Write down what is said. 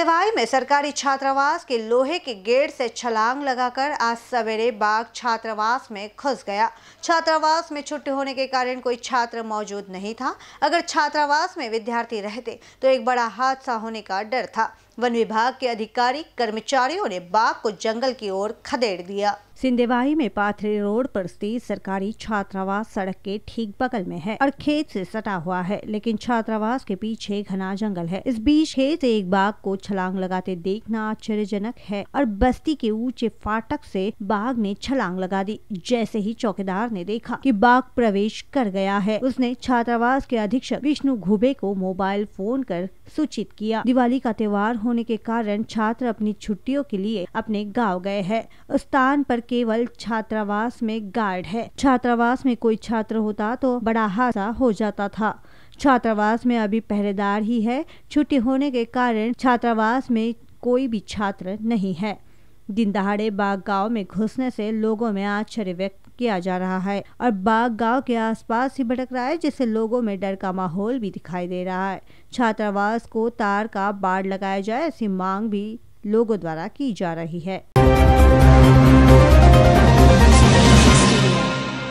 सिंधेवाई में सरकारी छात्रावास के लोहे के गेट से छलांग लगाकर आज सवेरे बाघ छात्रावास में घुस गया छात्रावास में छुट्टी होने के कारण कोई छात्र मौजूद नहीं था अगर छात्रावास में विद्यार्थी रहते तो एक बड़ा हादसा होने का डर था वन विभाग के अधिकारी कर्मचारियों ने बाघ को जंगल की ओर खदेड़ दिया सिंधेवाही में पाथरी रोड पर स्थित सरकारी छात्रावास सड़क के ठीक बगल में है और खेत से सटा हुआ है लेकिन छात्रावास के पीछे घना जंगल है इस बीच खेत एक बाघ को छलांग लगाते देखना आश्चर्यजनक है और बस्ती के ऊंचे फाटक से बाघ ने छलांग लगा दी जैसे ही चौकीदार ने देखा कि बाघ प्रवेश कर गया है उसने छात्रावास के अधीक्षक विष्णु घुबे को मोबाइल फोन कर सूचित किया दिवाली का त्योहार होने के कारण छात्र अपनी छुट्टियों के लिए अपने गाँव गए है स्थान पर केवल छात्रावास में गार्ड है छात्रावास में कोई छात्र होता तो बड़ा हादसा हो जाता था छात्रावास में अभी पहरेदार ही है छुट्टी होने के कारण छात्रावास में कोई भी छात्र नहीं है दिन दहाड़े बाग गांव में घुसने से लोगों में आश्चर्य व्यक्त किया जा रहा है और बाग गांव के आसपास ही भटक रहा है जिससे लोगों में डर का माहौल भी दिखाई दे रहा है छात्रावास को तार का बाढ़ लगाया जाए ऐसी मांग भी लोगों द्वारा की जा रही है